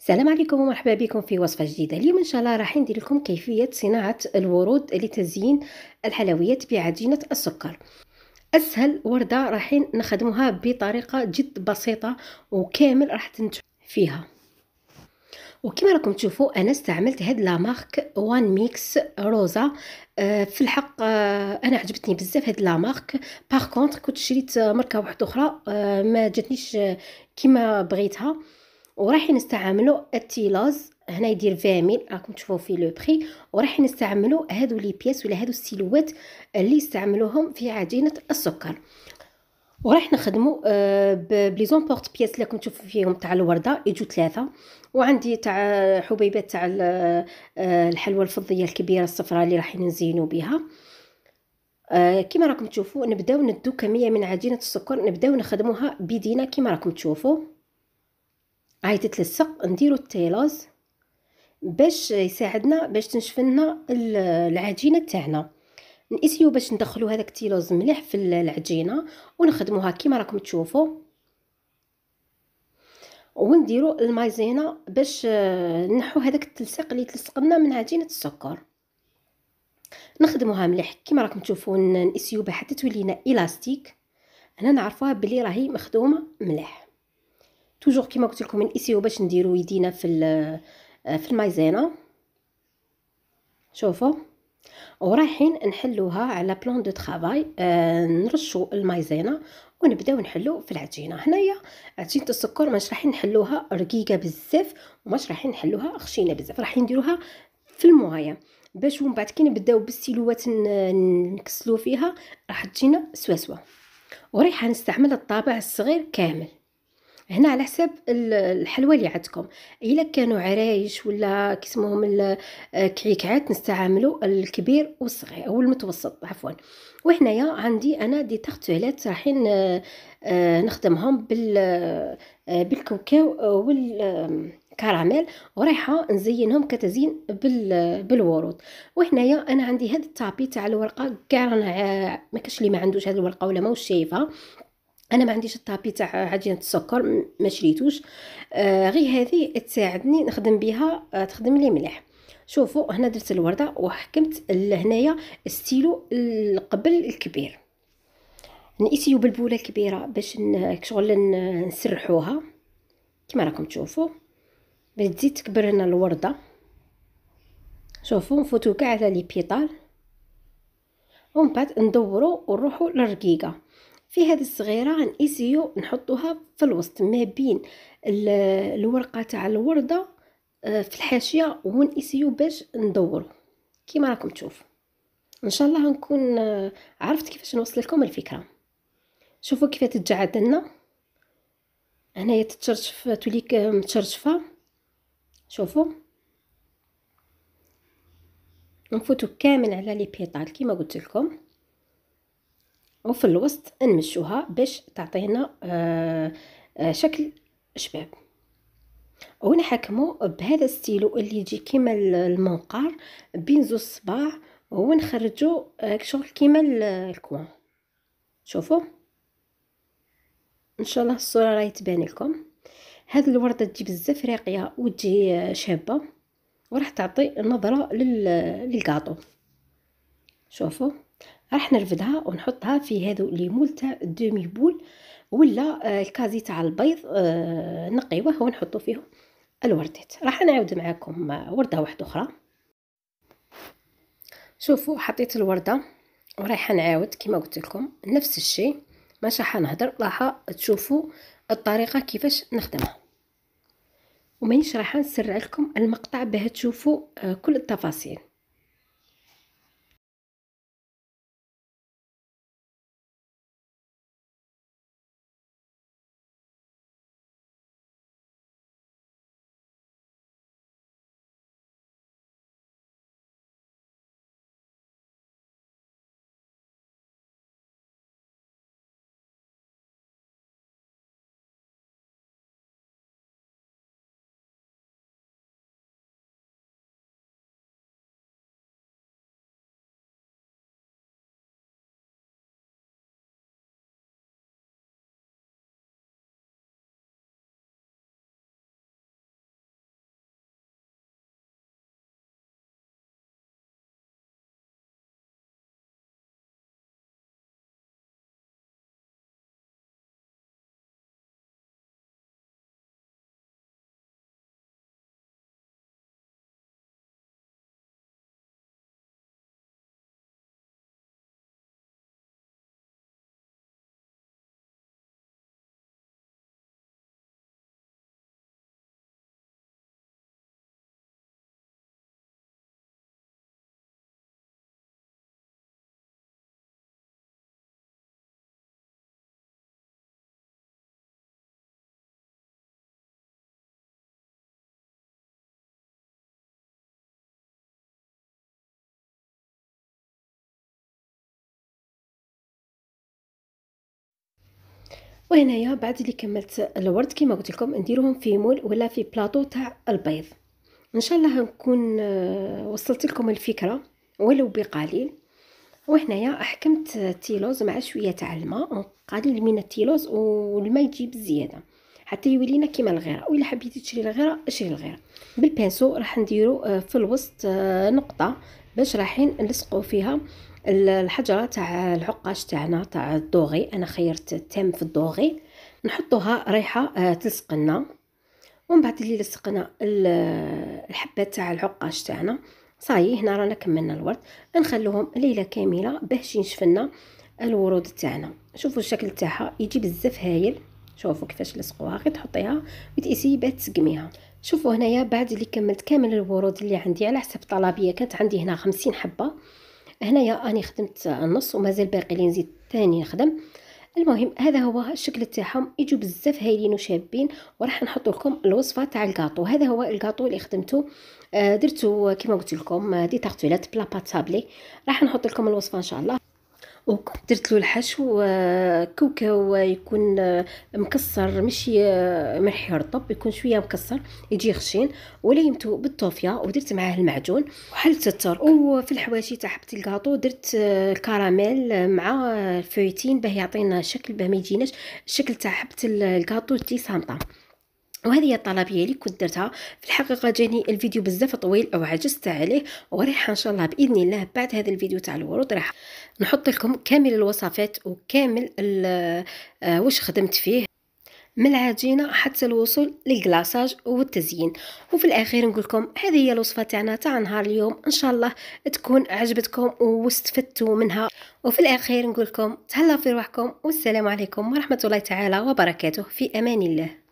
السلام عليكم ومرحبا بكم في وصفه جديده اليوم ان شاء الله راح ندير لكم كيفيه صناعه الورود لتزيين الحلويات بعجينه السكر اسهل ورده راح نخدمها بطريقه جد بسيطه وكامل راح تنتج فيها وكما راكم تشوفوا انا استعملت هاد لا مارك وان ميكس روزا آه، في الحق آه، انا عجبتني بزاف هاد لا مارك باغ كونطخ كنت شريت ماركه واحده اخرى آه، ما جاتنيش كما بغيتها وراح نستعملو التيلاز هنا يدير فاميل راكم تشوفوا في لو بري وراح نستعملو هادو لي بياس ولا هادو السيلوات اللي استعملوهم في عجينه السكر وراح نخدمو آه، بلي زومبورط بياس اللي راكم تشوفوا فيهم تاع الورده يجوا ثلاثه وعندي تاع حبيبات تاع آه، الحلوى الفضيه الكبيره الصفراء اللي راح نزينو بها آه، كما راكم تشوفوا نبداو ندو كميه من عجينه السكر نبداو نخدموها بيدينا كما راكم تشوفوا عيطت للسق نديرو التيلاز باش يساعدنا باش تنشف لنا العجينه تاعنا نقيسيو باش ندخلو هذاك التيلاز مليح في العجينه ونخدموها كيما راكم تشوفوا ونديرو المايزينا باش آه، نحو هذاك التلصيق اللي تلصق لنا من عجينه السكر نخدموها مليح كيما راكم تشوفوا نقيسيو حتى تولينا الاستيك هنا نعرفوها بلي راهي مخدومه مليح توجور كيما قلت لكم نقيسيو باش نديرو يدينا في آه، في المايزينا شوفوا ورايحين نحلوها على بلون دو طرافاي آه نرشوا المايزينا ونبداو نحلو في العجينه هنايا عجينه السكر مش رايحين نحلوها رقيقه بزاف وماش رايحين نحلوها خشينه بزاف رايحين نديروها في الموايا باش ومن بعد كي نبداو بالسيلوات نكسلو فيها راح تجينا سوا سوا وريحه نستعمل الطابع الصغير كامل هنا على حساب الحلوى اللي عندكم الا كانوا عرايش ولا كيسموهم الكعكعات آه، نستعملوا الكبير والصغير او المتوسط عفوا وهنايا عندي انا دي تارتولات رايحين آه، آه، نخدمهم بال بالكاوكاو وال كراميل ورايحه نزينهم كتزين بال بالورود وهنايا انا عندي هاد التابي تاع الورقه كاع رانا ما كاش اللي ما عندوش هاد الورقه ولا ماهوش شايفها انا ما عنديش الطابي تاع عجينه السكر ما شريتوش آه غير هذه تساعدني نخدم بها آه تخدم لي مليح شوفوا هنا درت الورده وحكمت لهنايا ستيلو قبل الكبير نقيسيو بالبوله الكبيره باش شغل نسرحوها كما راكم تشوفوا باش تزيد تكبر لنا الورده شوفوا نفوتو كاع على لي بيطال ومن بعد ندورو ونروحو للرقيقه في هذه الصغيره غنقيسيو نحطوها في الوسط ما بين الورقه تاع الورده آه، في الحاشيه ونقيسيو باش ندورو كيما راكم تشوفوا ان شاء الله نكون آه، عرفت كيفاش نوصل لكم الفكره شوفوا كيف تتجعد لنا هنايا تتشرشف توليك آه، متشرشفه شوفوا نفوتو كامل على لي بيطال كيما قلت لكم وفي الوسط نمشوها باش تعطينا آه، آه، شكل شباب ونحكمو بهذا الستيلو اللي يجي كيما المنقار بين زوج صباع ونخرجو آه، شغل كيما الكوان شوفوا ان شاء الله الصوره راهي تبان لكم هاد الورده تجي بزاف راقيه وتجي شابه وراح تعطي نظره للكاطو شوفوا راح نرفدها ونحطها في هذو مول تاع دومي بول ولا آه، الكازي تاع البيض آه، نقيوه ونحطو فيه الوردات راح نعاود معاكم آه، ورده واحده اخرى شوفوا حطيت الورده ورايحه نعاود كما قلت لكم نفس الشيء ماشي حنهضر راح تشوفوا الطريقه كيفاش نخدمها ومانيش راح نسرع لكم المقطع باه تشوفوا كل التفاصيل وهنايا بعد اللي كملت الورد كما قلت لكم نديرهم في مول ولا في بلاطو تاع البيض ان شاء الله نكون آه، وصلت لكم الفكره ولو بقليل وهنايا حكمت التيلوز مع شويه تاع الماء قليل من التيلوز والماء يجيب الزياده حتى يولينا كيما الغيره الا حبيتي تشري الغيره اشري الغيره بالبانسو راح نديرو آه، في الوسط آه، نقطه باش رايحين نلصقو فيها الحجره تاع العقاش تاعنا تاع الضوغي انا خيرت التام في الضوغي نحطوها ريحه آه، تلصق لنا ومن بعد اللي لصقنا الحبات تاع العقاش تاعنا صاي هنا رانا كملنا الورد نخلوهم ليله كامله باش ينشف لنا الورود تاعنا شوفوا الشكل تاعها يجي بزاف هايل شوفوا كيفاش لصقوها غير تحطيها وتقيسي باه تسقميها شوفوا هنايا بعد اللي كملت كامل الورود اللي عندي على حسب طلبيه كانت عندي هنا خمسين حبه هنايا راني خدمت النص ومازال باقي لي نزيد ثاني نخدم المهم هذا هو الشكل تاعهم يجوا بزاف هايلين وشابين وراح نحط لكم الوصفه تاع الكاطو هذا هو الكاطو اللي خدمته آه، درتو كما قلت لكم آه، دي تارتيلات بلا باتابلي راح نحط لكم الوصفه ان شاء الله وكنت درت له الحشو كوكاو يكون آه، مكسر ماشي آه، ملح رطب يكون شويه مكسر يجي خشين وليمته بالطوفيه ودرت معاه المعجون وحلت الترك وفي الحواشي تاع حبه الكاطو درت آه، الكراميل مع الفويتين باه يعطينا شكل باه ما يجيناش الشكل تاع حبه الكاطو تي سامطه وهذه هي الطلبيه اللي كنت درتها في الحقيقه جاني الفيديو بزاف طويل او عجزت عليه وريح ان شاء الله باذن الله بعد هذا الفيديو تاع الورود راح نحط لكم كامل الوصفات وكامل آه، واش خدمت فيه من العجينه حتى الوصول للكلاصاج والتزيين وفي الاخير نقول لكم هذه هي الوصفه تاعنا تاع نهار اليوم ان شاء الله تكون عجبتكم واستفدتوا منها وفي الاخير نقول لكم تهلاو في روحكم والسلام عليكم ورحمه الله تعالى وبركاته في امان الله